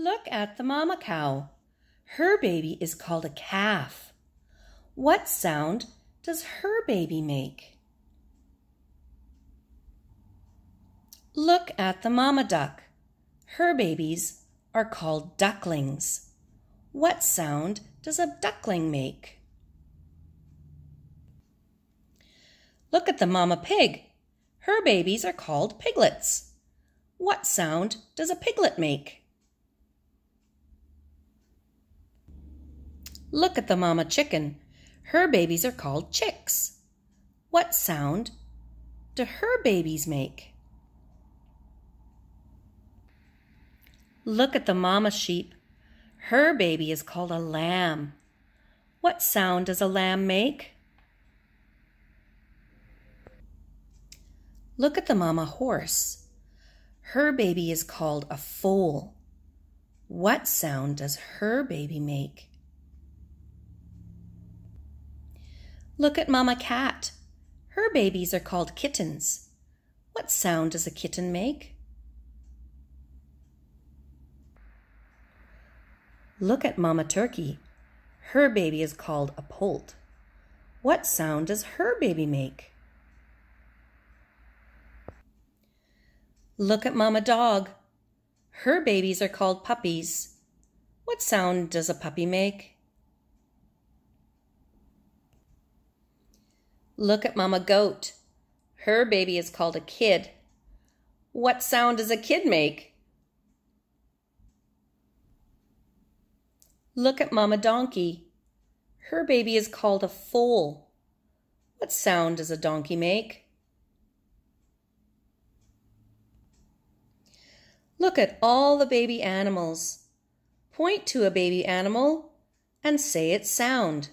Look at the mama cow. Her baby is called a calf. What sound does her baby make? Look at the mama duck. Her babies are called ducklings. What sound does a duckling make? Look at the mama pig. Her babies are called piglets. What sound does a piglet make? Look at the mama chicken. Her babies are called chicks. What sound do her babies make? Look at the mama sheep. Her baby is called a lamb. What sound does a lamb make? Look at the mama horse. Her baby is called a foal. What sound does her baby make? Look at Mama Cat. Her babies are called kittens. What sound does a kitten make? Look at Mama Turkey. Her baby is called a poult. What sound does her baby make? Look at Mama Dog. Her babies are called puppies. What sound does a puppy make? Look at Mama Goat. Her baby is called a kid. What sound does a kid make? Look at Mama Donkey. Her baby is called a foal. What sound does a donkey make? Look at all the baby animals. Point to a baby animal and say its sound.